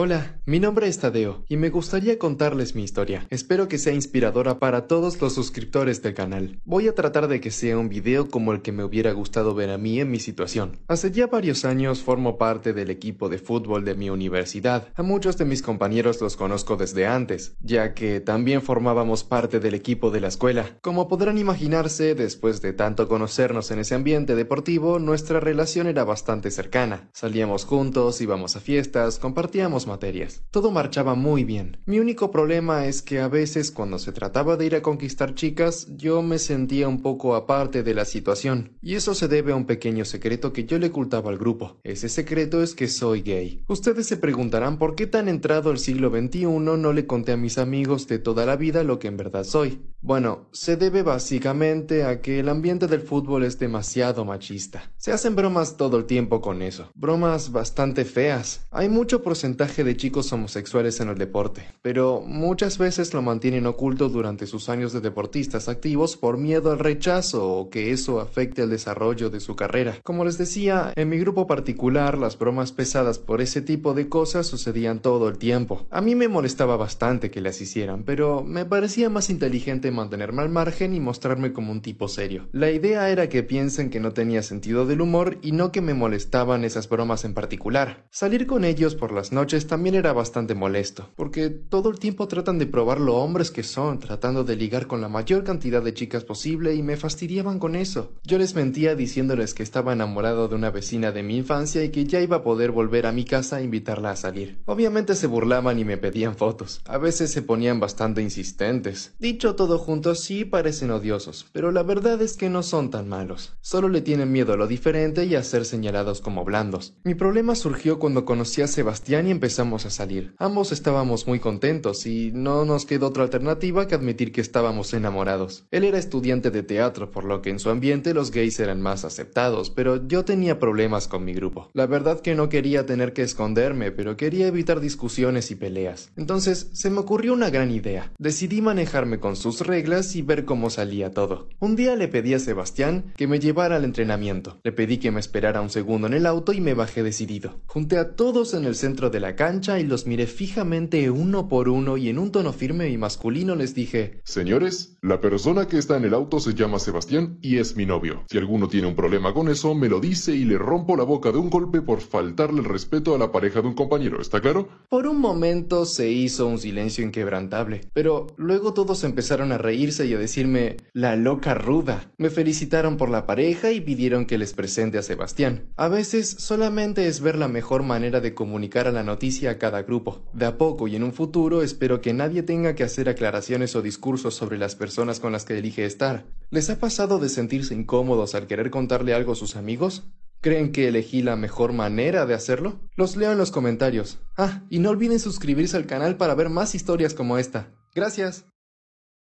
Hola, mi nombre es Tadeo y me gustaría contarles mi historia. Espero que sea inspiradora para todos los suscriptores del canal. Voy a tratar de que sea un video como el que me hubiera gustado ver a mí en mi situación. Hace ya varios años formo parte del equipo de fútbol de mi universidad. A muchos de mis compañeros los conozco desde antes, ya que también formábamos parte del equipo de la escuela. Como podrán imaginarse, después de tanto conocernos en ese ambiente deportivo, nuestra relación era bastante cercana. Salíamos juntos, íbamos a fiestas, compartíamos materias. Todo marchaba muy bien. Mi único problema es que a veces cuando se trataba de ir a conquistar chicas, yo me sentía un poco aparte de la situación. Y eso se debe a un pequeño secreto que yo le ocultaba al grupo. Ese secreto es que soy gay. Ustedes se preguntarán por qué tan entrado el siglo XXI no le conté a mis amigos de toda la vida lo que en verdad soy. Bueno, se debe básicamente a que el ambiente del fútbol es demasiado machista. Se hacen bromas todo el tiempo con eso, bromas bastante feas. Hay mucho porcentaje de chicos homosexuales en el deporte, pero muchas veces lo mantienen oculto durante sus años de deportistas activos por miedo al rechazo o que eso afecte el desarrollo de su carrera. Como les decía, en mi grupo particular las bromas pesadas por ese tipo de cosas sucedían todo el tiempo. A mí me molestaba bastante que las hicieran, pero me parecía más inteligente mantenerme al margen y mostrarme como un tipo serio. La idea era que piensen que no tenía sentido del humor y no que me molestaban esas bromas en particular. Salir con ellos por las noches también era bastante molesto, porque todo el tiempo tratan de probar lo hombres que son, tratando de ligar con la mayor cantidad de chicas posible y me fastidiaban con eso. Yo les mentía diciéndoles que estaba enamorado de una vecina de mi infancia y que ya iba a poder volver a mi casa e invitarla a salir. Obviamente se burlaban y me pedían fotos. A veces se ponían bastante insistentes. Dicho todo juntos sí parecen odiosos, pero la verdad es que no son tan malos. Solo le tienen miedo a lo diferente y a ser señalados como blandos. Mi problema surgió cuando conocí a Sebastián y empezamos a salir. Ambos estábamos muy contentos y no nos quedó otra alternativa que admitir que estábamos enamorados. Él era estudiante de teatro, por lo que en su ambiente los gays eran más aceptados, pero yo tenía problemas con mi grupo. La verdad que no quería tener que esconderme, pero quería evitar discusiones y peleas. Entonces se me ocurrió una gran idea. Decidí manejarme con sus reglas y ver cómo salía todo. Un día le pedí a Sebastián que me llevara al entrenamiento. Le pedí que me esperara un segundo en el auto y me bajé decidido. Junté a todos en el centro de la cancha y los miré fijamente uno por uno y en un tono firme y masculino les dije, Señores, la persona que está en el auto se llama Sebastián y es mi novio. Si alguno tiene un problema con eso, me lo dice y le rompo la boca de un golpe por faltarle el respeto a la pareja de un compañero, ¿está claro? Por un momento se hizo un silencio inquebrantable, pero luego todos empezaron a reírse y a decirme, la loca ruda. Me felicitaron por la pareja y pidieron que les presente a Sebastián. A veces solamente es ver la mejor manera de comunicar a la noticia a cada grupo. De a poco y en un futuro espero que nadie tenga que hacer aclaraciones o discursos sobre las personas con las que elige estar. ¿Les ha pasado de sentirse incómodos al querer contarle algo a sus amigos? ¿Creen que elegí la mejor manera de hacerlo? Los leo en los comentarios. Ah, y no olviden suscribirse al canal para ver más historias como esta. Gracias.